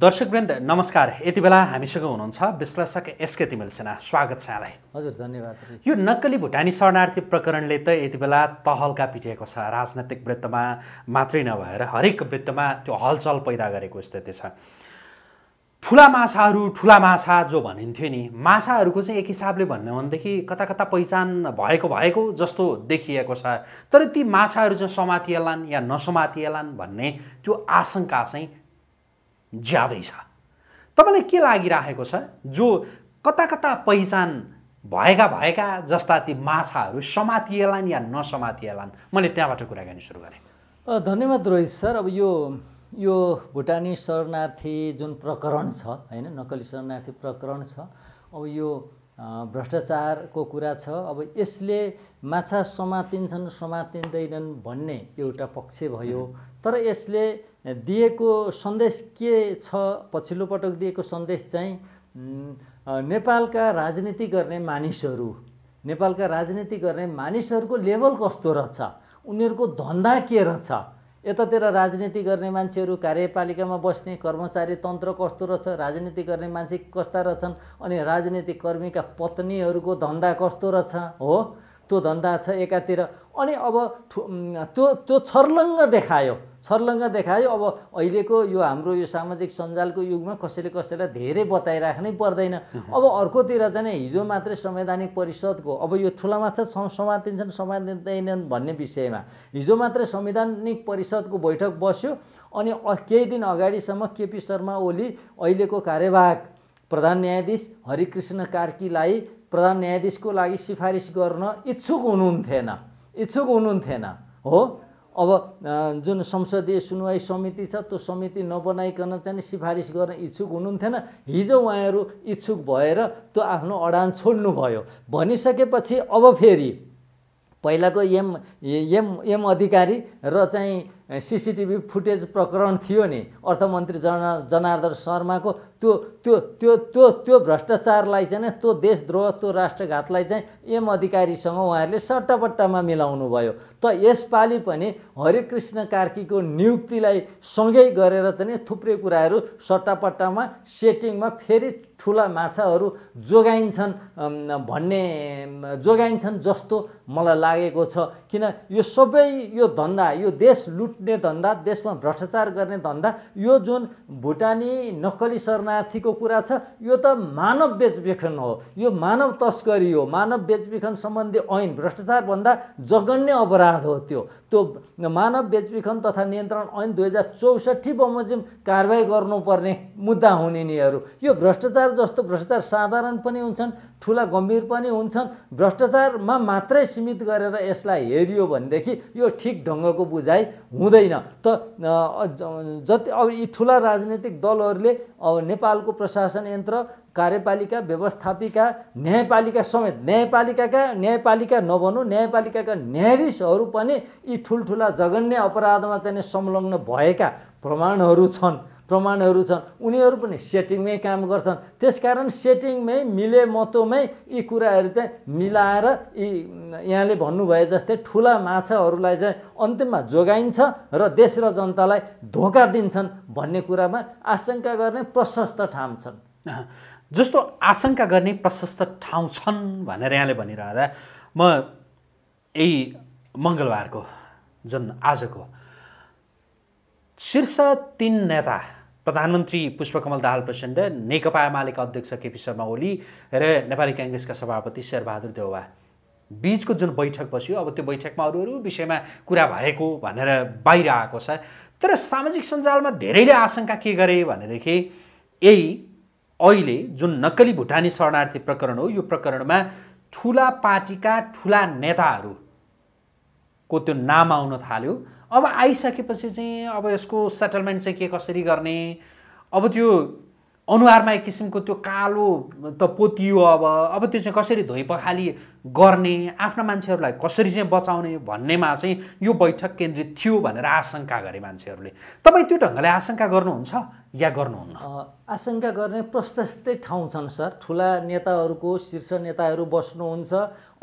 दर्शकवृन्द नमस्कार यति बेला हामीसँग हुनुहुन्छ विश्लेषक एसके तिमेल सिन्हा स्वागत छ यहाँलाई हजुर धन्यवाद यो नक्कली भुटानी शरणार्थी प्रकरणले त यति बेला तहल्का पिटेको छ राजनैतिक वृत्तमा मात्रै नभएर हरेक वृत्तमा त्यो हलचल पैदा गरेको स्थिति छ ठुला माछाहरू ठुला माछा जो भनिन्थ्यो नि माछाहरूको चाहिँ एक हिसाबले भन्यो भनेदेखि कता कता पहिचान भएको भएको जस्तो देखिएको छ तर ती माछाहरू चाहिँ समातिएलान् या नसमातिएलान् भन्ने त्यो आशङ्का चाहिँ ज्यादै छ तपाईँलाई के लागिरहेको छ जो कता कता पहिचान भएका भएका जस्ता ती माछाहरू समातिएलान् या नसमातिएलान् मैले त्यहाँबाट कुराकानी सुरु गरेँ धन्यवाद रोहित सर अब यो यो भुटानी शरणार्थी जुन प्रकरण छ होइन नक्कली शरणार्थी प्रकरण छ अब यो भ्रष्टाचारको कुरा छ अब यसले माछा समातिन्छन् समातिँदैनन् भन्ने एउटा पक्ष भयो तर यसले दिएको सन्देश के छ पछिल्लो पटक दिएको सन्देश चाहिँ नेपालका राजनीति गर्ने मानिसहरू नेपालका राजनीति गर्ने मानिसहरूको लेभल कस्तो रहेछ उनीहरूको धन्दा के रहेछ यतातिर राजनीति गर्ने मान्छेहरू कार्यपालिकामा बस्ने कर्मचारी तन्त्र कस्तो रहेछ राजनीति गर्ने मान्छे कस्ता रहेछन् अनि राजनीति कर्मीका पत्नीहरूको धन्दा कस्तो रहेछ हो त्यो धन्दा छ एकातिर अनि अब त्यो त्यो छर्लङ्ग देखायो छर्लङ्ग देखायो अब अहिलेको यो हाम्रो यो सामाजिक सञ्जालको युगमा कसैले कसैलाई धेरै बताइराख्नै पर्दैन अब अर्कोतिर चाहिँ हिजो मात्रै संवैधानिक परिषदको अब यो ठुला माछा समातिन्छन् समातिँदैनन् भन्ने विषयमा हिजो मात्रै संवैधानिक परिषदको बैठक बस्यो अनि केही दिन अगाडिसम्म केपी शर्मा ओली अहिलेको कार्यवाहक प्रधान न्यायाधीश हरिकृष्ण कार्कीलाई प्रधान न्यायाधीशको लागि सिफारिस गर्न इच्छुक हुनुहुन्थेन इच्छुक हुनुहुन्थेन हो अब जुन संसदीय सुनवाई समिति छ त्यो समिति नबनाइकन चाहिँ सिफारिस गर्न इच्छुक हुनुहुन्थेन हिजो उहाँहरू इच्छुक भएर त्यो आफ्नो अडान छोड्नुभयो भनिसकेपछि अब फेरि पहिलाको एम एम एम अधिकारी र चाहिँ सिसिटिभी फुटेज प्रकरण थियो नि अर्थमन्त्री जना जनार्दन शर्माको त्यो त्यो त्यो त्यो त्यो भ्रष्टाचारलाई चाहिँ त्यो देशद्रोह त्यो राष्ट्रघातलाई चाहिँ एम अधिकारीसँग उहाँहरूले सट्टापट्टामा मिलाउनु भयो त यसपालि पनि हरिकृष्ण कार्कीको नियुक्तिलाई सँगै गरेर चाहिँ थुप्रै कुराहरू सट्टापट्टामा सेटिङमा फेरि ठुला माछाहरू जोगाइन्छन् भन्ने जोगाइन्छन् जस्तो मलाई लागेको छ किन यो सबै यो धन्दा यो देश लुट लुट्ने धन्दा देशमा भ्रष्टाचार गर्ने धन्दा यो जुन भुटानी नक्कली शरणार्थीको कुरा छ यो त मानव बेचबिखन हो यो मानव तस्करी हो मानव बेचबिखन सम्बन्धी ऐन भ्रष्टाचारभन्दा जगन्य अपराध हो त्यो त्यो मानव बेचबिखन तथा नियन्त्रण ऐन दुई हजार चौसठी बमोजिम कारवाही गर्नुपर्ने मुद्दा हुने यिनीहरू यो भ्रष्टाचार जस्तो भ्रष्टाचार साधारण पनि हुन्छन् ठुला गम्भीर पनि हुन्छन् भ्रष्टाचारमा मात्रै सीमित गरेर यसलाई हेरियो भनेदेखि यो ठिक ढङ्गको बुझाइ हुँदैन हुँदैन त जति अब यी ठुला राजनैतिक दलहरूले अब नेपालको प्रशासन यन्त्र कार्यपालिका व्यवस्थापिका न्यायपालिका समेत न्यायपालिकाका न्यायपालिका नभनु न्यायपालिकाका न्यायाधीशहरू पनि यी ठुल्ठुला जघन्य अपराधमा चाहिँ संलग्न भएका प्रमाणहरू छन् प्रमाणहरू छन् उनीहरू पनि सेटिङमै काम गर्छन् त्यसकारण सेटिङमै मिले मिलेमतोमै यी कुराहरू चाहिँ मिलाएर यी यहाँले भन्नुभए जस्तै ठुला माछाहरूलाई चाहिँ अन्तिममा जोगाइन्छ र देश र जनतालाई धोका दिन्छन् भन्ने कुरामा आशंका गर्ने प्रशस्त ठाउँ छन् जस्तो आशंका गर्ने प्रशस्त ठाउँ छन् भनेर यहाँले भनिरहँदा म यही मङ्गलबारको जुन आजको शीर्ष तिन नेता प्रधानमन्त्री पुष्पकमल दाहाल प्रचण्ड नेकपा एमालेका अध्यक्ष केपी शर्मा ओली र नेपाली काङ्ग्रेसका सभापति शेरबहादुर देउवा बिचको जुन बैठक बस्यो अब त्यो बैठकमा अरू अरू विषयमा कुरा भएको भनेर बाहिर आएको छ तर सामाजिक सञ्जालमा धेरैले आशंका के गरे भनेदेखि यही अहिले जुन नक्कली भुटानी शरणार्थी प्रकरण हो यो प्रकरणमा ठुला पार्टीका ठुला नेताहरूको त्यो नाम आउन थाल्यो अब आइसकेपछि चाहिँ अब यसको सेटलमेन्ट चाहिँ के कसरी गर्ने अब त्यो अनुहारमा एक किसिमको त्यो कालो त पोतियो अब अब त्यो चाहिँ कसरी धोइ पखाली गर्ने आफ्ना मान्छेहरूलाई कसरी चाहिँ बचाउने भन्नेमा चाहिँ यो बैठक केन्द्रित थियो भनेर आशंका गरे मान्छेहरूले तपाईँ त्यो ढङ्गले आशंका गर्नुहुन्छ या गर्नुहुन्न आशंका गर्ने प्रशस्तै ठाउँ छन् सर ठुला नेताहरूको शीर्ष नेताहरू बस्नुहुन्छ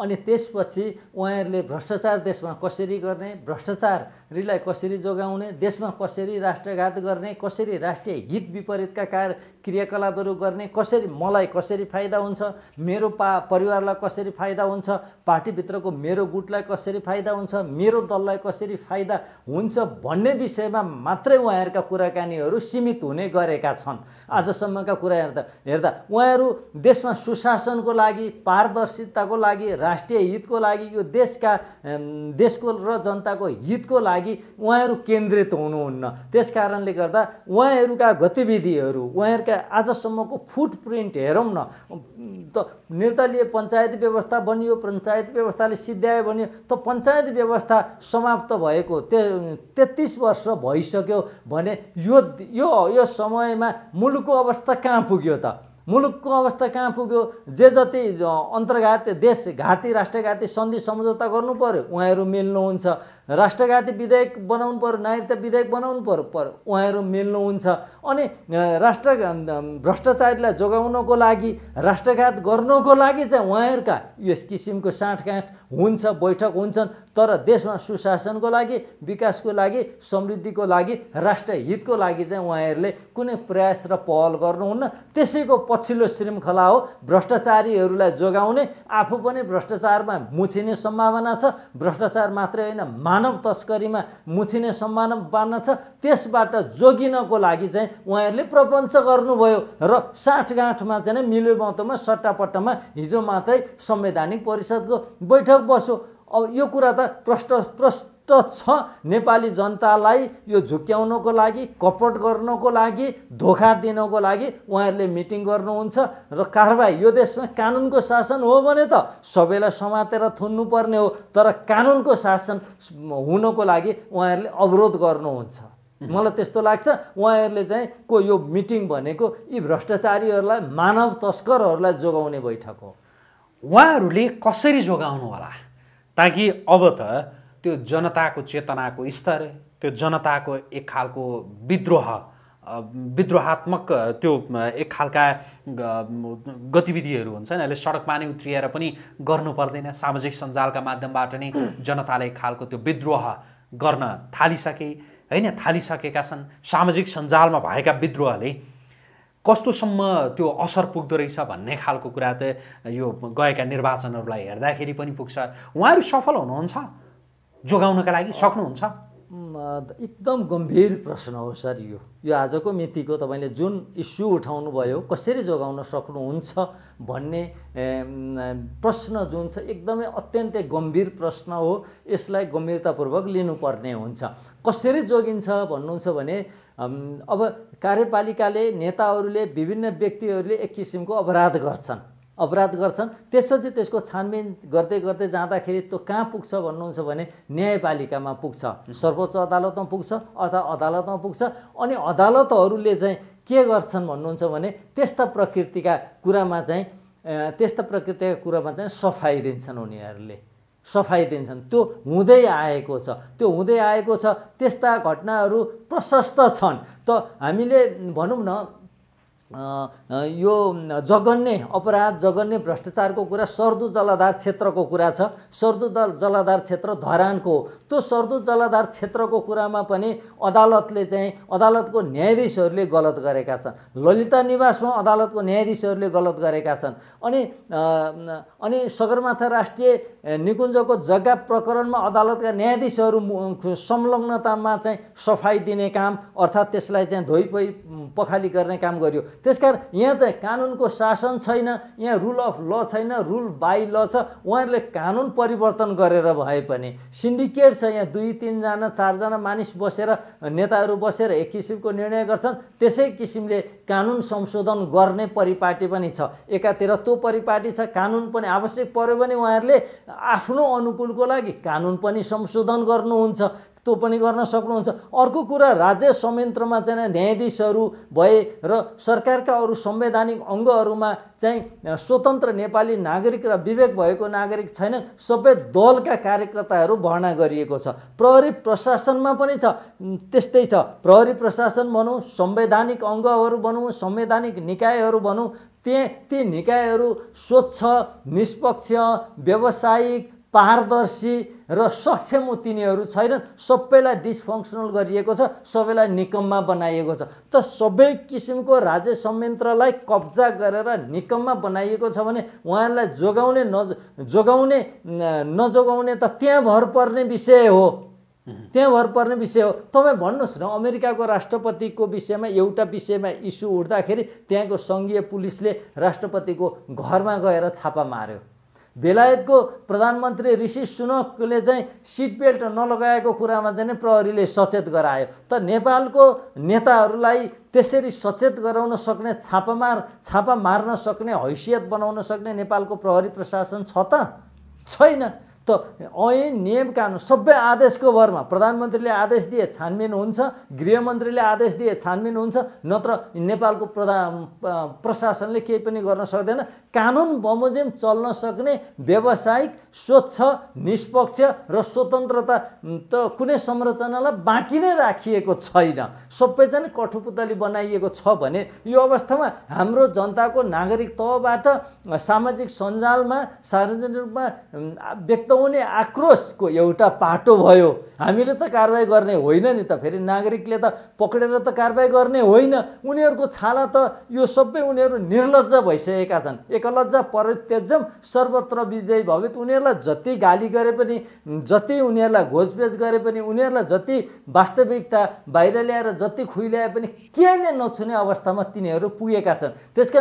अनि त्यसपछि उहाँहरूले भ्रष्टाचार देशमा कसरी गर्ने भ्रष्टाचारीलाई कसरी जोगाउने देशमा कसरी राष्ट्रघात गर्ने कसरी राष्ट्रिय हित विपरीतका कार क्रियाकलापहरू गर्ने कसरी मलाई कसरी फाइदा हुन्छ मेरो पा परिवारलाई कसरी फाइदा हुन्छ पार्टीभित्रको मेरो गुटलाई कसरी फाइदा हुन्छ मेरो दललाई कसरी फाइदा हुन्छ भन्ने विषयमा मात्रै उहाँहरूका कुराकानीहरू सीमित हुने गरेका छन् आजसम्मका कुरा हेर्दा हेर्दा उहाँहरू देशमा सुशासनको लागि पारदर्शिताको लागि राष्ट्रिय हितको लागि यो देशका देशको र जनताको हितको लागि उहाँहरू केन्द्रित हुनुहुन्न त्यस कारणले गर्दा उहाँहरूका गतिविधिहरू उहाँहरूका आजसम्मको फुट प्रिन्ट हेरौँ न त निर्दलीय पञ्चायत व्यवस्था बनियो पञ्चायत व्यवस्थाले सिद्ध्यायो बनियो त पञ्चायत व्यवस्था समाप्त भएको त्यो तेत्तिस वर्ष भइसक्यो भने यो यो यो समयमा मुलुक मुलुकको अवस्था कहाँ पुग्यो त मुलुकको अवस्था कहाँ पुग्यो जे जति अन्तर्घात घाती राष्ट्रघाती सन्धि सम्झौता गर्नु पऱ्यो उहाँहरू मिल्नुहुन्छ राष्ट्रघाती विधेयक बनाउनु पर्यो नागरिकता विधेयक बनाउनु पर्यो पर उहाँहरू मिल्नुहुन्छ अनि राष्ट्र भ्रष्टाचारीलाई जोगाउनको लागि राष्ट्रघात गर्नको लागि चाहिँ उहाँहरूका यस किसिमको साँठगाँठ हुन्छ बैठक हुन्छन् तर देशमा सुशासनको लागि विकासको लागि समृद्धिको लागि राष्ट्रहितको लागि चाहिँ उहाँहरूले कुनै प्रयास र पहल गर्नुहुन्न त्यसैको पछिल्लो श्रृङ्खला हो भ्रष्टाचारीहरूलाई जोगाउने आफू पनि भ्रष्टाचारमा मुछिने सम्भावना छ भ्रष्टाचार मात्रै होइन मा मानव तस्करीमा मुछिने सम्मान बाँड्न छ त्यसबाट जोगिनको लागि चाहिँ उहाँहरूले प्रपञ्च गर्नुभयो र साठगाँठमा चाहिँ मिलेमतोमा सट्टापट्टामा हिजो मात्रै संवैधानिक परिषदको बैठक बस्यो अब यो कुरा त प्रष्ट प्रष्ट प्रष्ट छ नेपाली जनतालाई यो झुक्याउनको लागि कपट गर्नको लागि धोका दिनको लागि उहाँहरूले मिटिङ गर्नुहुन्छ र कारवाही यो देशमा कानुनको शासन हो भने त सबैलाई समातेर थुन्नुपर्ने हो तर कानुनको शासन हुनको लागि उहाँहरूले अवरोध गर्नुहुन्छ मलाई त्यस्तो लाग्छ उहाँहरूले चाहिँ को यो मिटिङ भनेको यी भ्रष्टाचारीहरूलाई मानव तस्करहरूलाई जोगाउने बैठक हो उहाँहरूले कसरी जोगाउनु होला ताकि अब त त्यो जनताको चेतनाको स्तर त्यो जनताको एक खालको विद्रोह विद्रोहात्मक त्यो एक खालका गतिविधिहरू हुन्छन् अहिले सडकमा नै उत्रिएर पनि गर्नु पर्दैन सामाजिक सञ्जालका माध्यमबाट नै जनताले एक खालको त्यो विद्रोह गर्न थालिसके होइन थालिसकेका छन् सामाजिक सञ्जालमा भएका विद्रोहले कस्तोसम्म त्यो असर पुग्दो रहेछ भन्ने खालको कुरा त यो गएका निर्वाचनहरूलाई हेर्दाखेरि पनि पुग्छ उहाँहरू सफल हुनुहुन्छ जोगाउनका लागि सक्नुहुन्छ एकदम गम्भीर प्रश्न हो सर यो यो आजको मितिको तपाईँले जुन इस्यु उठाउनुभयो कसरी जोगाउन सक्नुहुन्छ भन्ने प्रश्न जुन छ एकदमै अत्यन्तै गम्भीर प्रश्न हो यसलाई गम्भीरतापूर्वक लिनुपर्ने हुन्छ कसरी जोगिन्छ भन्नुहुन्छ भने अब कार्यपालिकाले नेताहरूले विभिन्न व्यक्तिहरूले एक किसिमको अपराध गर्छन् अपराध गर्छन् त्यसपछि त्यसको छानबिन गर्दै गर्दै जाँदाखेरि त्यो कहाँ पुग्छ भन्नुहुन्छ भने न्यायपालिकामा पुग्छ सर्वोच्च अदालतमा पुग्छ अर्थात् अदालतमा पुग्छ अनि अदालतहरूले चाहिँ के गर्छन् भन्नुहुन्छ भने त्यस्ता प्रकृतिका कुरामा चाहिँ त्यस्ता प्रकृतिका कुरामा चाहिँ सफाइ दिन्छन् उनीहरूले सफाइ दिन्छन् त्यो हुँदै आएको छ त्यो हुँदै आएको छ त्यस्ता घटनाहरू प्रशस्त छन् त हामीले भनौँ न यो जगन्ने अपराध जगन्ने भ्रष्टाचारको कुरा सर्दु जलाधार क्षेत्रको कुरा छ सर्दु जलाधार क्षेत्र धरानको त्यो सर्दु जलाधार क्षेत्रको कुरामा पनि अदालतले चाहिँ अदालतको न्यायाधीशहरूले गलत गरेका छन् ललिता निवासमा अदालतको न्यायाधीशहरूले गलत गरेका छन् अनि अनि सगरमाथा राष्ट्रिय निकुञ्जको जग्गा प्रकरणमा अदालतका न्यायाधीशहरू संलग्नतामा चाहिँ सफाइ दिने काम अर्थात् त्यसलाई चाहिँ धोइपोइ पखाली गर्ने काम गर्यो त्यसकारण यहाँ चाहिँ कानुनको शासन छैन यहाँ रुल अफ ल छैन रुल बाई ल छ उहाँहरूले कानुन परिवर्तन गरेर भए पनि सिन्डिकेट छ यहाँ दुई तिनजना चारजना मानिस बसेर नेताहरू बसेर एक किसिमको निर्णय गर्छन् त्यसै किसिमले कानुन संशोधन गर्ने परिपाटी पनि छ एकातिर त्यो परिपाटी छ कानुन पनि आवश्यक पऱ्यो भने उहाँहरूले आफ्नो अनुकूलको लागि कानुन पनि संशोधन गर्नुहुन्छ त्यो पनि गर्न सक्नुहुन्छ अर्को कुरा राज्य संयन्त्रमा चाहिँ न्यायाधीशहरू भए र सरकारका अरू संवैधानिक अङ्गहरूमा चाहिँ स्वतन्त्र नेपाली नागरिक र विवेक भएको नागरिक छैनन् सबै दलका कार्यकर्ताहरू भर्ना गरिएको छ प्रहरी प्रशासनमा पनि छ त्यस्तै छ प्रहरी प्रशासन भनौँ संवैधानिक अङ्गहरू भनौँ संवैधानिक निकायहरू भनौँ त्यहाँ ती निकायहरू स्वच्छ निष्पक्ष व्यावसायिक पारदर्शी र सक्षम तिनीहरू छैनन् सबैलाई डिसफङ्सनल गरिएको छ सबैलाई निकममा बनाइएको छ त सबै किसिमको राज्य संयन्त्रलाई कब्जा गरेर निकममा बनाइएको छ भने उहाँहरूलाई जोगाउने न जोगाउने नजोगाउने त त्यहाँ भर पर्ने विषय हो त्यहाँ भर पर्ने विषय हो तपाईँ भन्नुहोस् न अमेरिकाको राष्ट्रपतिको विषयमा एउटा विषयमा इस्यु उठ्दाखेरि त्यहाँको सङ्घीय पुलिसले राष्ट्रपतिको घरमा गएर छापा मार्यो बेलायतको प्रधानमन्त्री ऋषि सुनकले चाहिँ सिट बेल्ट नलगाएको कुरामा चाहिँ प्रहरीले सचेत गरायो त नेपालको नेताहरूलाई त्यसरी सचेत गराउन सक्ने छापामार छापा मार्न सक्ने हैसियत बनाउन सक्ने नेपालको प्रहरी प्रशासन छ त छैन त ऐन नियम कानुन सबै आदेशको भरमा प्रधानमन्त्रीले आदेश दिए छानबिन हुन्छ गृहमन्त्रीले आदेश दिए छानबिन हुन्छ नत्र नेपालको प्रधान प्रशासनले केही पनि गर्न सक्दैन कानुन बमोजिम चल्न सक्ने व्यावसायिक स्वच्छ निष्पक्ष र स्वतन्त्रता त कुनै संरचनालाई बाँकी नै राखिएको छैन सबैजना कठुपुतली बनाइएको छ भने यो अवस्थामा हाम्रो जनताको नागरिक तहबाट सामाजिक सञ्जालमा सार्वजनिक रूपमा व्यक्त उदाउने आक्रोशको एउटा पाटो भयो हामीले त कारवाही गर्ने होइन नि त फेरि नागरिकले त पक्रेर त कारवाही गर्ने होइन उनीहरूको छाला त यो सबै उनीहरू निर्लज्ज भइसकेका छन् एकलज्जा परित्यजम सर्वत्र विजय भवित उनीहरूलाई जति गाली गरे पनि जति उनीहरूलाई घोजपेज गरे पनि उनीहरूलाई जति वास्तविकता बाहिर ल्याएर जति खुइल्याए पनि के नै नछुने अवस्थामा तिनीहरू पुगेका छन् त्यस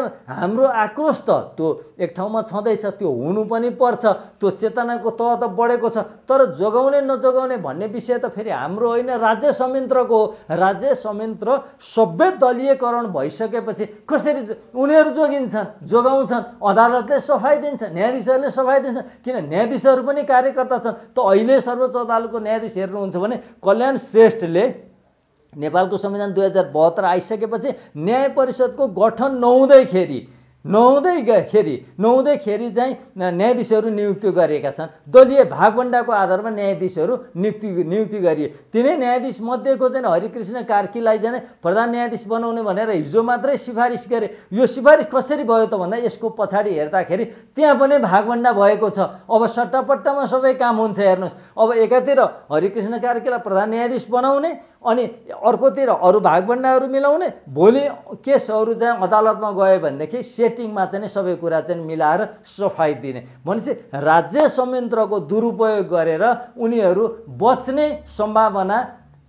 हाम्रो आक्रोश त त्यो एक ठाउँमा छँदैछ त्यो हुनु पनि पर्छ त्यो चेतनाको त तह त बढेको छ तर जोगाउने नजोगाउने भन्ने विषय त फेरि हाम्रो होइन राज्य संयन्त्रको हो राज्य संयन्त्र सबै दलीयकरण भइसकेपछि कसरी उनीहरू जोगिन्छन् जोगाउँछन् अदालतले सफाइ दिन्छ न्यायाधीशहरूले सफाइ दिन्छ किन न्यायाधीशहरू पनि कार्यकर्ता छन् त अहिले सर्वोच्च अदालतको न्यायाधीश हेर्नुहुन्छ भने कल्याण श्रेष्ठले नेपालको संविधान दुई हजार बहत्तर आइसकेपछि न्याय परिषदको गठन नहुँदैखेरि गएखेरि नहुँदैखेरि चाहिँ न्यायाधीशहरू नियुक्ति गरेका छन् दलीय भागभन्डाको आधारमा न्यायाधीशहरू नियुक्ति नियुक्ति गरिए तिनै न्यायाधीश मध्येको चाहिँ हरिकृष्ण कार्कीलाई चाहिँ प्रधान न्यायाधीश बनाउने भनेर हिजो मात्रै सिफारिस गरे यो सिफारिस कसरी भयो त भन्दा यसको पछाडि हेर्दाखेरि त्यहाँ पनि भागभन्डा भएको छ अब सट्टापट्टामा सबै काम हुन्छ हेर्नुहोस् अब एकातिर हरिकृष्ण कार्कीलाई प्रधान न्यायाधीश बनाउने अनि अर्कोतिर अरू भागभन्डाहरू मिलाउने भोलि केसहरू चाहिँ अदालतमा गयो भनेदेखि सेटिङमा चाहिँ सबै कुरा चाहिँ मिलाएर सफाइ दिने भनेपछि राज्य संयन्त्रको दुरुपयोग गरेर उनीहरू बच्ने सम्भावना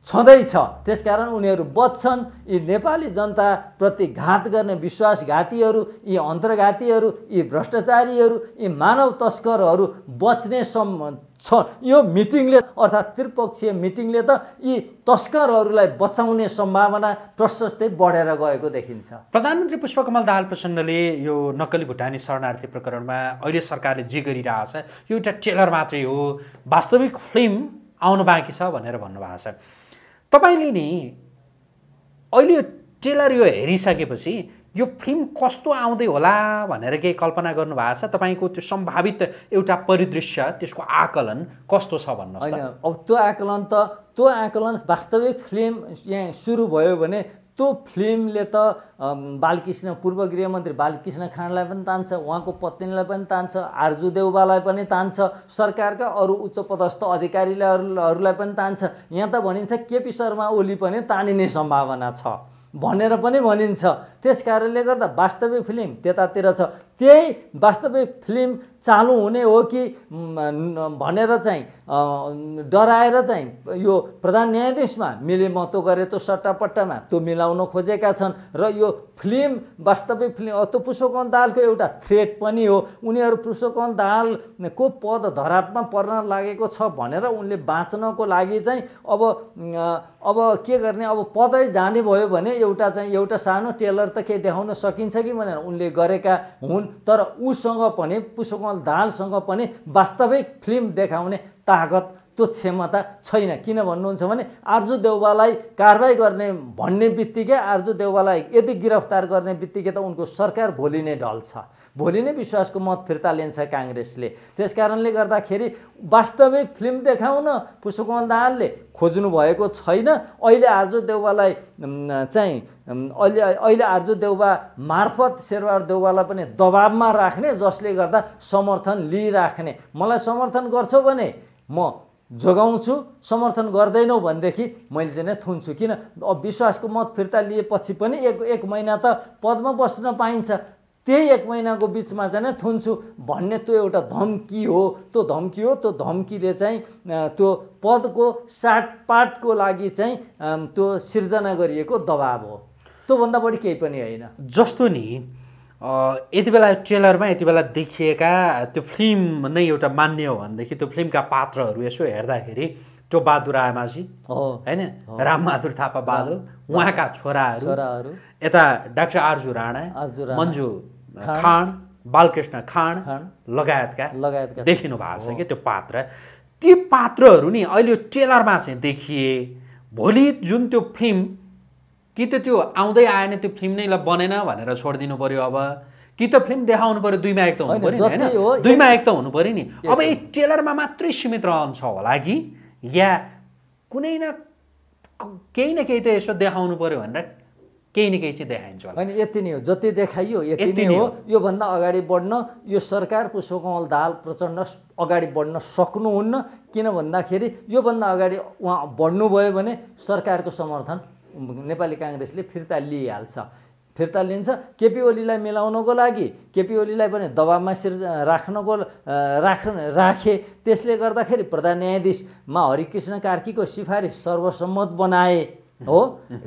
छँदैछ त्यसकारण उनीहरू बच्छन् यी नेपाली जनताप्रति घात गर्ने विश्वासघातीहरू यी अन्तर्घातीहरू यी भ्रष्टाचारीहरू यी मानव तस्करहरू बच्ने सम् छ यो मिटिङले अर्थात् त्रिपक्षीय मिटिङले त यी तस्करहरूलाई बचाउने सम्भावना प्रशस्तै बढेर गएको देखिन्छ प्रधानमन्त्री पुष्पकमल दाहाल प्रचण्डले यो नक्कली भुटानी शरणार्थी प्रकरणमा अहिले सरकारले जे गरिरहेछ यो एउटा ट्रेलर मात्रै हो वास्तविक फिल्म आउनु बाँकी छ भनेर भन्नुभएको छ तपाईँले नि अहिले यो ट्रेलर यो हेरिसकेपछि यो फिल्म कस्तो आउँदै होला भनेर केही कल्पना गर्नुभएको छ तपाईँको त्यो सम्भावित एउटा परिदृश्य त्यसको आकलन कस्तो छ भन्नु अब त्यो आकलन त त्यो आकलन वास्तविक फिल्म यहाँ सुरु भयो भने त्यो फिल्मले त बालकृष्ण पूर्व गृहमन्त्री बालकृष्ण खाँडलाई पनि तान्छ उहाँको पत्नीलाई पनि तान्छ आर्जु देउबालाई पनि तान्छ सरकारका अरू उच्च पदस्थ अधिकारीलाई पनि तान्छ यहाँ त भनिन्छ केपी शर्मा ओली पनि तानिने सम्भावना छ भनेर पनि भनिन्छ त्यस कारणले गर्दा वास्तविक फिल्म त्यतातिर छ त्यही वास्तविक फिल्म चालु हुने हो कि भनेर चाहिँ डराएर चाहिँ यो प्रधान न्यायाधीशमा मिलेमतो गरे त सट्टापट्टामा त्यो मिलाउन खोजेका छन् र यो फिल्म वास्तविक फिल्म त्यो पुष्पकन दाहालको एउटा थ्रेट पनि हो उनीहरू पुष्पकन दाहालको पद धरापमा पर्न लागेको छ भनेर उनले बाँच्नको लागि चाहिँ अब अब के गर्ने अब पदै जाने भयो भने एउटा चाहिँ एउटा सानो टेलर त केही देखाउन सकिन्छ कि भनेर उनले गरेका हुन् तर उसँग पनि पुष्पकमल दालसँग पनि वास्तविक फिल्म देखाउने ताकत त्यो क्षमता छैन किन भन्नुहुन्छ भने आर्जु देउबालाई कारवाही गर्ने भन्ने बित्तिकै आर्जु देउबालाई यदि गिरफ्तार गर्ने बित्तिकै त उनको सरकार भोलि नै ढल्छ भोलि नै विश्वासको मत फिर्ता लिन्छ काङ्ग्रेसले त्यस कारणले गर्दाखेरि वास्तविक फिल्म देखाउन पुष्पकमल दाहालले भएको छैन अहिले आर्जु देउवालाई चाहिँ अहिले अहिले आर्जु देउबा मार्फत शेरबहादुर देउवालाई पनि दबाबमा राख्ने जसले गर्दा समर्थन लिइराख्ने मलाई समर्थन गर्छौ भने म जोगाउँछु समर्थन गर्दैनौ भनेदेखि मैले चाहिँ नै थुन्छु किन अब विश्वासको मत फिर्ता लिएपछि पनि एक एक महिना त पदमा बस्न पाइन्छ त्यही एक महिनाको बिचमा चाहिँ थुन्छु भन्ने त्यो एउटा धम्की हो त्यो धम्की हो त्यो धम्कीले चाहिँ त्यो पदको साटपाटको लागि चाहिँ त्यो सिर्जना गरिएको दबाब हो त्योभन्दा बढी केही पनि होइन जस्तो नि यति बेला ट्रेलरमा यति बेला देखिएका त्यो फिल्म नै एउटा मान्य हो भनेदेखि त्यो फिल्मका पात्रहरू यसो हेर्दाखेरि त्यो बहादुर आमाजी हो होइन रामबहादुर थापा बहादुर उहाँका छोराहरू छोराहरू यता डाक्टर आर्जु राणा मन्जु खाँड बालकृष्ण खाँड लगायतका लगायतका देखिनु भएको छ कि त्यो पात्र ती पात्रहरू नि अहिले ट्रेलरमा चाहिँ देखिए भोलि जुन त्यो फिल्म कि त त्यो आउँदै आएन त्यो फिल्म नै ल बनेन भनेर छोडिदिनु पऱ्यो अब कि त फिल्म देखाउनु पऱ्यो दुईमा एक त हुनु पऱ्यो होइन दुईमा एक त हुनु पऱ्यो नि अब यी ट्रेलरमा मात्रै सीमित रहन्छ होला कि या कुनै न केही न केही त यसो देखाउनु पऱ्यो भनेर केही न केही चाहिँ देखाइन्छ होइन यति नै हो जति देखाइयो यति नै हो योभन्दा अगाडि बढ्न यो सरकार पुष्पकमल दाल प्रचण्ड अगाडि बढ्न सक्नुहुन्न किन भन्दाखेरि योभन्दा अगाडि उहाँ बढ्नुभयो भने सरकारको समर्थन नेपाली काङ्ग्रेसले फिर्ता लिइहाल्छ फिर्ता लिन्छ केपी ओलीलाई मिलाउनको लागि केपी ओलीलाई पनि दबाबमा सिर्ज राख्नको राख राखे त्यसले गर्दाखेरि प्रधान न्यायाधीशमा हरिकृष्ण कार्कीको सिफारिस सर्वसम्मत बनाए हो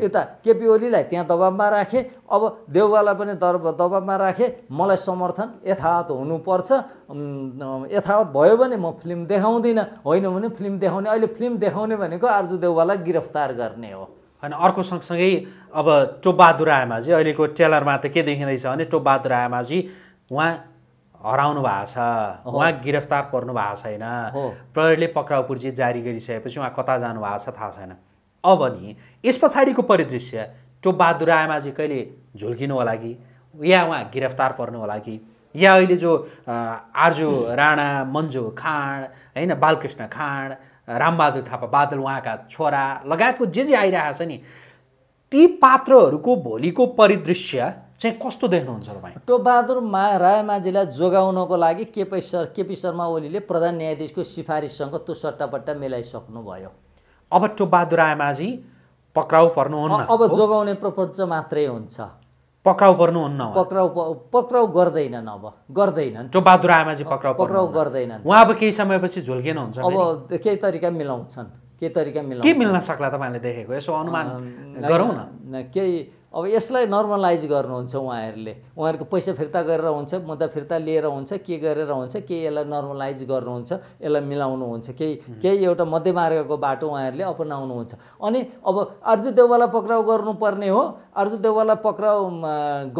यता केपी ओलीलाई त्यहाँ दबाबमा राखेँ अब देउवालाई पनि दर दबाबमा राखेँ मलाई समर्थन यथावत हुनुपर्छ यथावत भयो भने म फिल्म देखाउँदिनँ होइन भने फिल्म देखाउने अहिले फिल्म देखाउने भनेको आर्जु देउवालाई गिरफ्तार गर्ने हो होइन अर्को सँगसँगै अब टोपबहादुर आमाजी अहिलेको ट्रेलरमा त के देखिँदैछ भने टोपबहादुर आमाजी उहाँ हराउनु भएको छ उहाँ गिरफ्तार पर्नु भएको छैन प्रहरीले पक्राउ पुर्जी जारी गरिसकेपछि उहाँ कता जानु भएको छ थाहा छैन अब नि यस पछाडिको परिदृश्य टोपबहादुर आमाजी कहिले झुल्किनु होला कि या उहाँ गिरफ्तार पर्नु होला कि या अहिले जो आर्जु राणा मन्जु खाँड होइन बालकृष्ण खाँड रामबहादुर थापा बादल उहाँका छोरा लगायतको जे जे आइरहेको छ नि ती पात्रहरूको भोलिको परिदृश्य चाहिँ कस्तो देख्नुहुन्छ तपाईँ टोपबहादुर मा रायमाझीलाई जोगाउनको लागि केपी सर केपी शर्मा ओलीले प्रधान न्यायाधीशको सिफारिससँग त्यो सट्टापट्टा मिलाइसक्नुभयो अब बहादुर आमाझी पक्राउ पर्नुहुन्न अब जोगाउने प्रपञ्च मात्रै हुन्छ पक्राउ पर्नुहुन्न पक्राउ पक्राउ गर्दैनन् अब गर्दैनन् बहादुर आमाजी पक्राउ पक्राउ गर्दैनन् उहाँ अब केही समयपछि झुल्किन हुन्छ अब केही तरिका मिलाउँछन् केही तरिका मिलाउँछ के मिल्न सक्ला तपाईँले देखेको यसो अनुमान गरौँ न केही अब यसलाई नर्मलाइज गर्नुहुन्छ उहाँहरूले उहाँहरूको पैसा फिर्ता गरेर हुन्छ मुद्दा फिर्ता लिएर हुन्छ के गरेर हुन्छ के यसलाई नर्मलाइज गर्नुहुन्छ यसलाई मिलाउनुहुन्छ केही केही एउटा मध्यमार्गको बाटो उहाँहरूले अपनाउनुहुन्छ अनि अब आर्जु देउवालाई पक्राउ गर्नुपर्ने हो अर्जु देउवालाई पक्राउ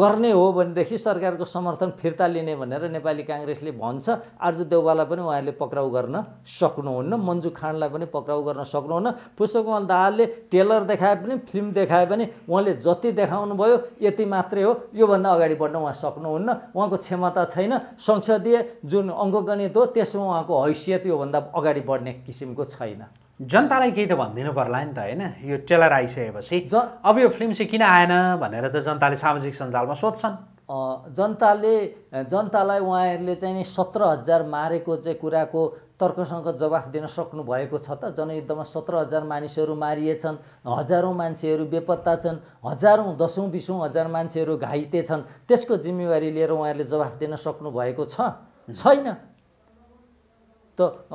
गर्ने हो भनेदेखि सरकारको समर्थन फिर्ता लिने भनेर नेपाली काङ्ग्रेसले भन्छ आर्जु देवाललाई पनि उहाँहरूले पक्राउ गर्न सक्नुहुन्न मन्जु खानलाई पनि पक्राउ गर्न सक्नुहुन्न पुष्पकमल दाहालले टेलर देखाए पनि फिल्म देखाए पनि उहाँले जति देखाउनु भयो यति मात्रै हो योभन्दा अगाडि बढ्न उहाँ सक्नुहुन्न उहाँको क्षमता छैन संसदीय जुन अङ्कगणित हो त्यसमा उहाँको हैसियत योभन्दा अगाडि बढ्ने किसिमको छैन जनतालाई केही त भनिदिनु पर्ला नि त होइन यो ट्रेलर आइसकेपछि ज अब यो फिल्म चाहिँ किन आएन भनेर त जनताले सामाजिक सञ्जालमा सोध्छन् जनताले जनतालाई उहाँहरूले चाहिँ नि सत्र हजार मारेको चाहिँ कुराको तर्कसँग जवाफ दिन सक्नु भएको छ त जनयुद्धमा सत्र हजार मानिसहरू मारिएछन् हजारौँ मान्छेहरू बेपत्ता छन् हजारौँ दसौँ बिसौँ हजार मान्छेहरू घाइते छन् त्यसको जिम्मेवारी लिएर उहाँहरूले जवाफ दिन सक्नु भएको छ छैन त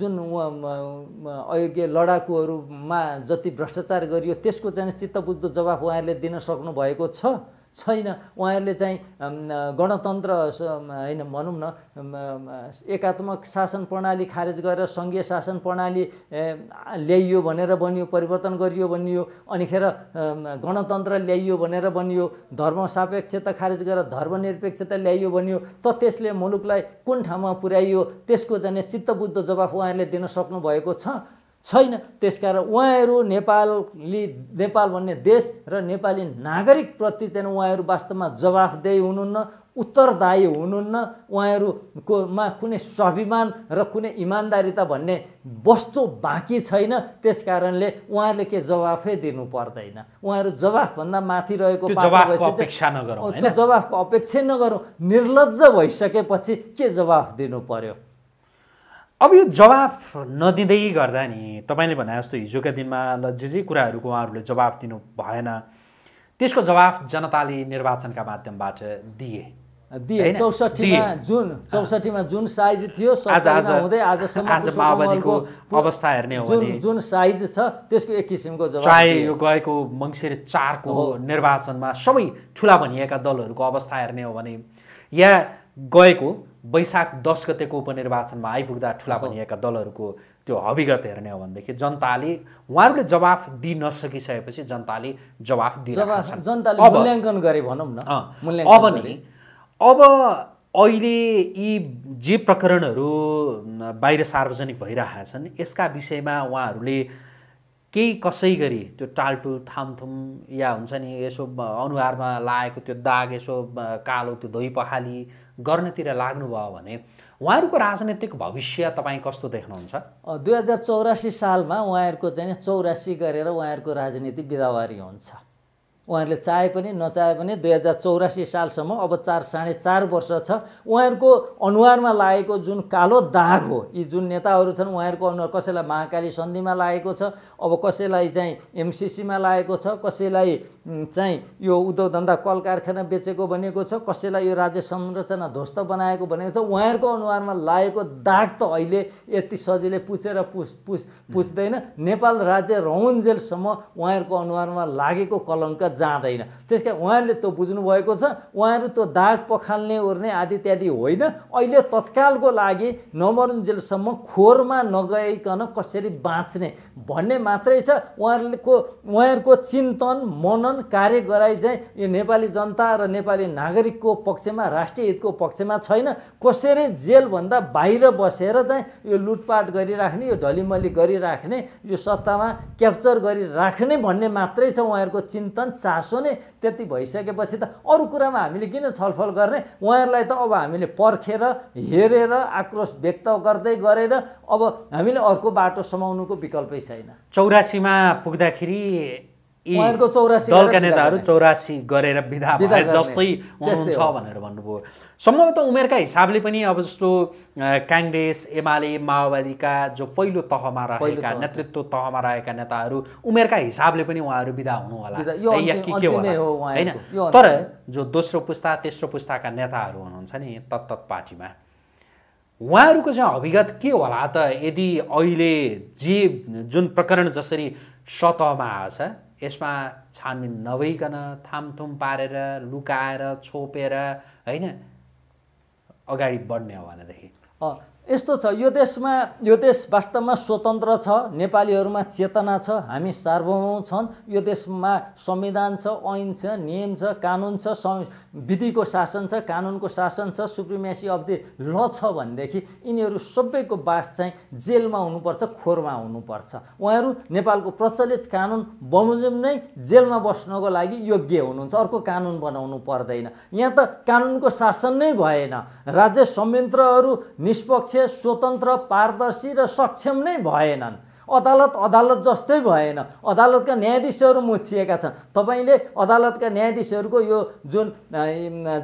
जुन अयोग्य लडाकुहरूमा जति भ्रष्टाचार गरियो त्यसको चाहिँ चित्तबुद्ध जवाफ उहाँहरूले दिन सक्नु भएको छ छैन उहाँहरूले चाहिँ गणतन्त्र होइन भनौँ न एकात्मक शासन प्रणाली खारेज गरेर सङ्घीय शासन प्रणाली ल्याइयो भनेर बनियो परिवर्तन गरियो भनियो अनिखेर गणतन्त्र ल्याइयो भनेर बनियो सापेक्षता खारेज गरेर धर्मनिरपेक्षता ल्याइयो भनियो त त्यसले मुलुकलाई कुन ठाउँमा पुर्याइयो त्यसको जाने चित्तबुद्ध जवाफ उहाँहरूले दिन सक्नुभएको छ छैन त्यसकारण उहाँहरू नेपाली नेपाल भन्ने देश र नेपाली नागरिकप्रति चाहिँ उहाँहरू वास्तवमा जवाफदेही हुनुहुन्न उत्तरदायी हुनुहुन्न उहाँहरूकोमा कुनै स्वाभिमान र कुनै इमान्दारिता भन्ने वस्तु बाँकी छैन त्यस कारणले उहाँहरूले के जवाफै दिनु पर्दैन उहाँहरू जवाफभन्दा माथि रहेको त्यो जवाफको अपेक्षा नगरौँ निर्लज भइसकेपछि के जवाफ दिनु पर्यो अब यो जवाफ नदिँदै गर्दा नि तपाईँले भने जस्तो हिजोका दिनमा ल जे जे कुराहरूको उहाँहरूले जवाफ दिनु भएन त्यसको जवाफ जनताले निर्वाचनका माध्यमबाट दिए दिए चौसठीमा जुन चौसठीमा जुन साइज थियो हुँदै माओवादीको अवस्था हेर्ने हो जुन जुन साइज छ त्यसको एक किसिमको चाहे यो गएको मङ्सिर चारको निर्वाचनमा सबै ठुला भनिएका दलहरूको अवस्था हेर्ने हो भने या गएको वैशाख दस गतेको उपनिर्वाचनमा आइपुग्दा ठुला भनिएका दलहरूको त्यो हविगत हेर्ने हो भनेदेखि जनताले उहाँहरूले जवाफ दिन नसकिसकेपछि जनताले जवाफ मूल्याङ्कन गरे भनौँ न अब नि अब अहिले यी जे प्रकरणहरू बाहिर सार्वजनिक भइरहेका छन् यसका विषयमा उहाँहरूले केही कसै गरी त्यो टालटुल थामथुम या हुन्छ नि यसो अनुहारमा लागेको त्यो दाग यसो कालो त्यो धोइ पखाली गर्नेतिर लाग्नुभयो भने उहाँहरूको राजनैतिक भविष्य तपाईँ कस्तो देख्नुहुन्छ दुई हजार चौरासी सालमा उहाँहरूको चाहिँ चौरासी गरेर उहाँहरूको राजनीति बिदावारी हुन्छ उहाँहरूले चाहे पनि नचाहे पनि दुई हजार चौरासी सालसम्म अब चार साढे चार वर्ष छ उहाँहरूको अनुहारमा लागेको जुन कालो दाग हो यी जुन नेताहरू छन् उहाँहरूको अनुहार कसैलाई महाकाली सन्धिमा लागेको छ अब कसैलाई चाहिँ एमसिसीमा लागेको छ कसैलाई चाहिँ यो उद्योग धन्दा कल कारखाना बेचेको भनेको छ कसैलाई यो राज्य संरचना ध्वस्त बनाएको भनेको छ उहाँहरूको अनुहारमा लागेको दाग त अहिले यति सजिलै पुछेर पुछ पुछ पुछ्दैन नेपाल राज्य रहन्जेलसम्म उहाँहरूको अनुहारमा लागेको कलङ्क जाँदैन त्यस कारण उहाँहरूले त्यो बुझ्नुभएको छ उहाँहरू त्यो दाग पखाल्ने ओर्ने आदि इत्यादि होइन अहिले तत्कालको लागि नवरुन्जेलसम्म खोरमा नगइकन कसरी बाँच्ने भन्ने मात्रै छ उहाँहरूको उहाँहरूको चिन्तन मनन कार्य गराइ चाहिँ यो नेपाली जनता र नेपाली नागरिकको पक्षमा राष्ट्रिय हितको पक्षमा छैन कसरी जेलभन्दा बाहिर बसेर चाहिँ यो लुटपाट गरिराख्ने यो ढलिमली गरिराख्ने यो सत्तामा क्याप्चर गरिराख्ने भन्ने मात्रै छ उहाँहरूको चिन्तन चासो नै त्यति भइसकेपछि त अरू कुरामा हामीले किन छलफल गर्ने उहाँहरूलाई त अब हामीले पर्खेर हेरेर आक्रोश व्यक्त गर्दै गरेर अब हामीले अर्को बाटो समाउनुको विकल्पै छैन चौरासीमा पुग्दाखेरि उहाँहरूको चौरासी दलका नेताहरू चौरासी गरेर विधा जस्तै हुनुहुन्छ भनेर भन्नुभयो सम्भवतः उमेरका हिसाबले पनि अब जस्तो काङ्ग्रेस एमाले माओवादीका जो पहिलो तहमा रहेका नेतृत्व तहमा रहेका नेताहरू उमेरका हिसाबले पनि उहाँहरू बिदा हुनुहोला होइन तर जो दोस्रो पुस्ता तेस्रो पुस्ताका नेताहरू हुनुहुन्छ नि तत्त पार्टीमा उहाँहरूको चाहिँ अभिगत के होला त यदि अहिले जे जुन प्रकरण जसरी सतहमा आएछ यसमा छानबिन नभइकन थामथुम पारेर लुकाएर छोपेर होइन अगाडि बढ्ने हो भनेदेखि यस्तो छ यो देशमा यो देश वास्तवमा स्वतन्त्र छ नेपालीहरूमा चेतना छ हामी सार्वभौम छन् यो देशमा संविधान छ ऐन छ नियम छ कानुन छ विधिको शासन छ कानुनको शासन छ सुप्रिमेसी अफ दि ल छ भनेदेखि यिनीहरू सबैको बास चाहिँ जेलमा हुनुपर्छ खोरमा हुनुपर्छ उहाँहरू नेपालको प्रचलित कानुन बमोजिम नै जेलमा बस्नको लागि योग्य हुनुहुन्छ अर्को कानुन बनाउनु पर्दैन यहाँ त कानुनको शासन नै भएन राज्य संयन्त्रहरू निष्पक्ष स्वतन्त्र पारदर्शी र सक्षम नै भएनन् अदालत अदालत जस्तै भएन अदालतका न्यायाधीशहरू मुछिएका छन् तपाईँले अदालतका न्यायाधीशहरूको यो जुन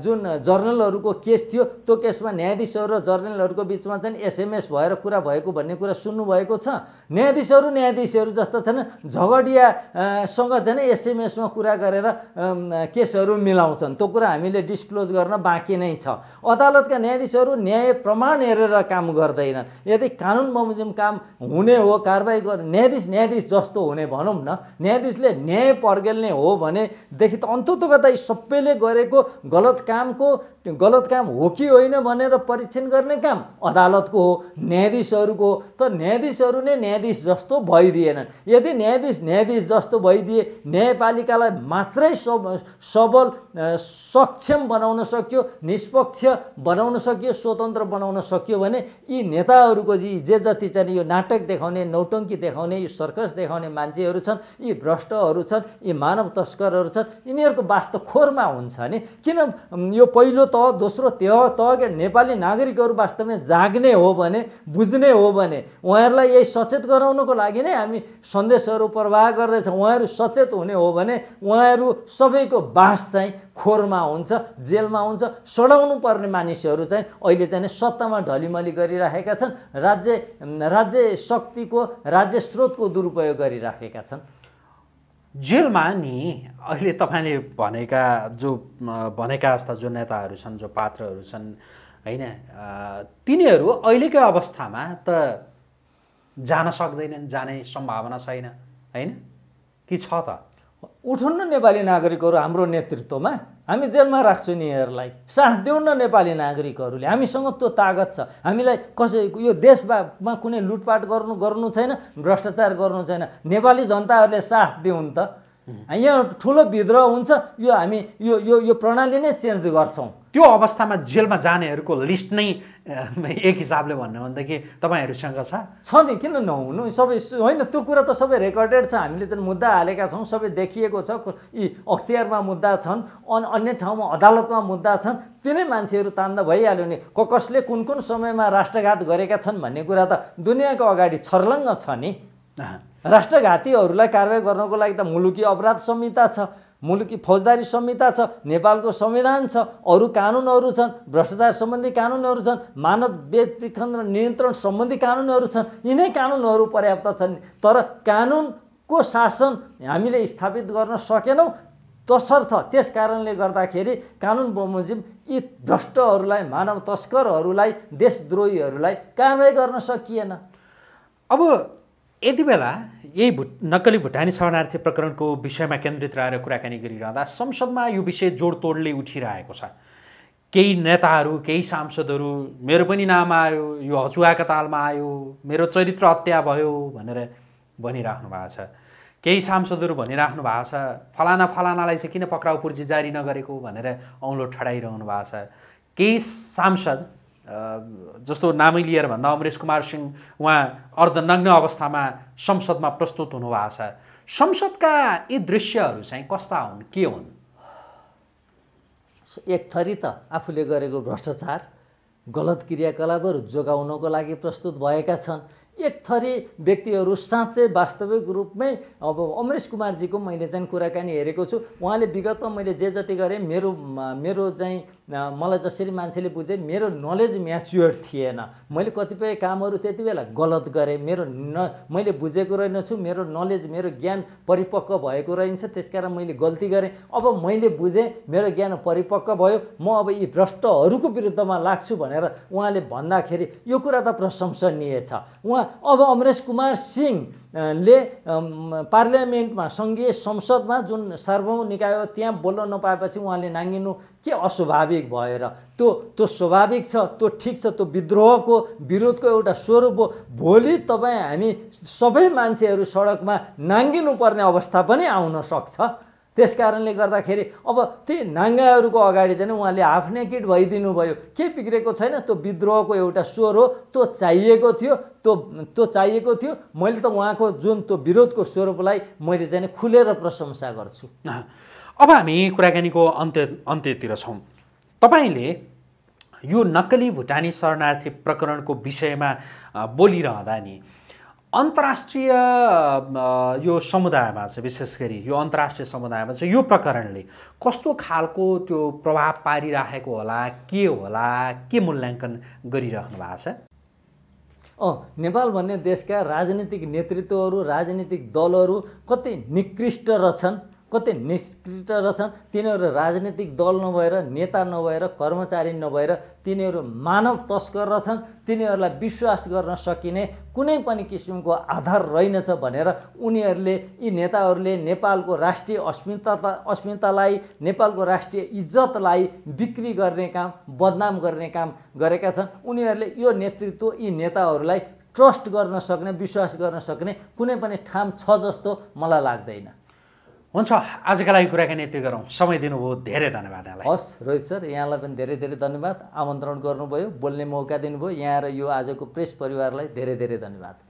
जुन जर्नलहरूको केस थियो त्यो केसमा न्यायाधीशहरू र जर्नलहरूको बिचमा चाहिँ एसएमएस भएर कुरा भएको भन्ने कुरा सुन्नुभएको छ न्यायाधीशहरू न्यायाधीशहरू जस्ता छन् झगडियासँग झन् एसएमएसमा कुरा गरेर केसहरू मिलाउँछन् त्यो कुरा हामीले डिस्क्लोज गर्न बाँकी नै छ अदालतका न्यायाधीशहरू न्याय प्रमाण हेरेर काम गर्दैनन् यदि कानुन बमोजिम काम हुने हो कारण कारवाही गर्ने न्यायाधीश न्यायाधीश जस्तो हुने भनौँ न न्यायाधीशले न्याय पर्गेल्ने हो भनेदेखि त अन्तत्वगत यी सबैले गरेको गलत कामको गलत काम हो कि होइन भनेर परीक्षण गर्ने काम अदालतको हो न्यायाधीशहरूको हो त न्यायाधीशहरू नै न्यायाधीश जस्तो भइदिएनन् यदि न्यायाधीश न्यायाधीश जस्तो भइदिए न्यायपालिकालाई मात्रै सब सबल सक्षम बनाउन सक्यो निष्पक्ष बनाउन सक्यो स्वतन्त्र बनाउन सक्यो भने यी नेताहरूको जी जे जति चाहिँ यो नाटक देखाउने नौट नौटङ्की देखाउने यी सर्कस देखाउने मान्छेहरू छन् यी भ्रष्टहरू छन् यी मानव तस्करहरू छन् यिनीहरूको वास्तव खोरमा हुन्छ नि किन यो पहिलो तह दोस्रो तह तह नेपाली नागरिकहरू वास्तवमा जाग्ने हो भने बुझ्ने हो भने उहाँहरूलाई यही सचेत गराउनको लागि नै हामी सन्देशहरू प्रवाह गर्दैछौँ उहाँहरू सचेत हुने हो भने उहाँहरू सबैको बास चाहिँ खोरमा हुन्छ जेलमा हुन्छ सडाउनु पर्ने मानिसहरू चाहिँ अहिले चाहिँ सत्तामा ढलिमली गरिराखेका छन् राज्य राज्य शक्तिको राज्य स्रोतको दुरुपयोग गरिराखेका छन् जेलमा नि अहिले तपाईँले भनेका जो भनेका जस्ता जो नेताहरू छन् जो पात्रहरू छन् होइन तिनीहरू अहिलेकै अवस्थामा त जान सक्दैनन् जाने सम्भावना छैन होइन कि छ त उठन् नेपाली नागरिकहरू हाम्रो नेतृत्वमा हामी जेलमा राख्छौँ यिनीहरूलाई साथ देऊ न नेपाली नागरिकहरूले हामीसँग त्यो तागत छ हामीलाई कसै यो देशमा कुनै लुटपाट गर्नु गर्नु छैन भ्रष्टाचार गर्नु छैन नेपाली जनताहरूले साथ दिउन् त यहाँ ठुलो विद्रोह हुन्छ यो हामी यो यो, यो प्रणाली नै चेन्ज गर्छौँ त्यो अवस्थामा जेलमा जानेहरूको लिस्ट नै एक हिसाबले भन्नु भनेदेखि तपाईँहरूसँग छ छ नि किन नहुनु सबै होइन त्यो कुरा त सबै रेकर्डेड छ हामीले त मुद्दा हालेका छौँ सबै देखिएको छ यी अख्तियारमा मुद्दा छन् अनि अन्य ठाउँमा अदालतमा मुद्दा छन् तिनै मान्छेहरू तान्दा भइहाल्यो नि को कसले कुन कुन समयमा राष्ट्रघात गरेका छन् भन्ने कुरा त दुनियाँको अगाडि छर्लङ्ग छ नि राष्ट्रघातीहरूलाई कारवाही गर्नको लागि त मुलुकी अपराध संहिता छ मुलुकी फौजदारी संहिता छ नेपालको संविधान छ अरू कानुनहरू छन् भ्रष्टाचार सम्बन्धी कानुनहरू छन् मानव बेचबिखन र नियन्त्रण सम्बन्धी कानुनहरू छन् यिनै कानुनहरू पर्याप्त छन् तर कानुनको शासन हामीले स्थापित गर्न सकेनौँ तसर्थ त्यस कारणले गर्दाखेरि कानुन बमोजिम यी भ्रष्टहरूलाई मानव तस्करहरूलाई देशद्रोहीहरूलाई कारवाही गर्न सकिएन अब यति बेला यही भुट नक्कली भुटानी शरणार्थी प्रकरणको विषयमा केन्द्रित रहेर कुराकानी गरिरहँदा संसदमा यो विषय जोडतोडले उठिरहेको छ केही नेताहरू केही सांसदहरू मेरो पनि नाम आयो यो हचुवाका तालमा आयो मेरो चरित्र हत्या भयो भनेर भनिराख्नु भएको छ केही सांसदहरू भनिराख्नु भएको छ फलाना फलानालाई चाहिँ किन पक्राउ पुर्जी जारी नगरेको भनेर औँलो ठडाइरहनु भएको छ केही सांसद जस्तो नामै लिएर भन्दा अमरेश कुमार सिंह उहाँ अर्धनग्न अवस्थामा संसदमा प्रस्तुत हुनुभएको छ संसदका यी दृश्यहरू चाहिँ कस्ता हुन् के हुन् एक थरी त आफूले गरेको भ्रष्टाचार गलत क्रियाकलापहरू जोगाउनको लागि प्रस्तुत भएका छन् एक थरी व्यक्तिहरू साँच्चै वास्तविक रूपमै अब अमरेश कुमारजीको मैले चाहिँ कुराकानी हेरेको छु उहाँले विगतमा मैले जे जति गरेँ मेरो मेरो चाहिँ मलाई जसरी मान्छेले बुझे मेरो नलेज म्याच्योर थिएन मैले कतिपय कामहरू त्यति बेला गलत गरेँ मेरो न मैले बुझेको रहेनछु मेरो नलेज मेरो ज्ञान परिपक्व भएको रहेछ त्यसकारण मैले गल्ती गरेँ अब मैले बुझेँ मेरो ज्ञान परिपक्व भयो म अब यी भ्रष्टहरूको विरुद्धमा लाग्छु भनेर उहाँले भन्दाखेरि यो कुरा त प्रशंसनीय छ उहाँ अब अमरेश कुमार सिंह ले पार्लियामेन्टमा सङ्घीय संसदमा जुन सार्वभौम निकाय हो त्यहाँ बोल्न नपाएपछि उहाँले नाङ्गिनु के अस्वाभाविक भएर त्यो त्यो स्वाभाविक छ त्यो ठिक छ त्यो विद्रोहको विरोधको एउटा स्वरूप हो भोलि तपाईँ हामी सबै मान्छेहरू सडकमा नाङ्गिनुपर्ने अवस्था पनि आउन सक्छ त्यस कारणले गर्दाखेरि अब ती नाङ्गाहरूको अगाडि चाहिँ उहाँले आफ्नै किट भइदिनु भयो के बिग्रेको छैन त्यो विद्रोहको एउटा स्वर हो त्यो चाहिएको थियो त्यो त्यो चाहिएको थियो मैले त उहाँको जुन त्यो विरोधको स्वरूपलाई मैले चाहिँ खुलेर प्रशंसा गर्छु अब हामी कुराकानीको अन्त्य अन्त्यतिर छौँ तपाईँले यो नक्कली भुटानी शरणार्थी प्रकरणको विषयमा बोलिरहँदा नि अन्तर्राष्ट्रिय यो समुदायमा चाहिँ विशेष गरी यो अन्तर्राष्ट्रिय समुदायमा चाहिँ यो प्रकरणले कस्तो खालको त्यो प्रभाव पारिराखेको होला के होला के मूल्याङ्कन गरिरहनु भएको छ अँ नेपाल भन्ने देशका राजनीतिक नेतृत्वहरू राजनीतिक दलहरू कति निकृष्ट रहेछन् कति निष्कृष्ट रहेछन् तिनीहरू राजनीतिक दल नभएर नेता नभएर कर्मचारी नभएर तिनीहरू मानव तस्कर रहेछन् तिनीहरूलाई विश्वास गर्न सकिने कुनै पनि किसिमको आधार रहेनछ भनेर उनीहरूले यी नेताहरूले नेपालको राष्ट्रिय अस्मिता अस्मितालाई नेपालको राष्ट्रिय इज्जतलाई बिक्री गर्ने काम बदनाम गर्ने काम गरेका छन् उनीहरूले यो नेतृत्व यी नेताहरूलाई ट्रस्ट गर्न सक्ने विश्वास गर्न सक्ने कुनै पनि ठाम छ जस्तो मलाई लाग्दैन हुन्छ आजका लागि कुराकानी यति गरौँ समय दिनुभयो धेरै धन्यवाद यहाँलाई हस् रोहित सर यहाँलाई पनि धेरै धेरै धन्यवाद आमन्त्रण गर्नुभयो बोल्ने मौका दिनुभयो यहाँ र यो आजको प्रेस परिवारलाई धेरै धेरै धन्यवाद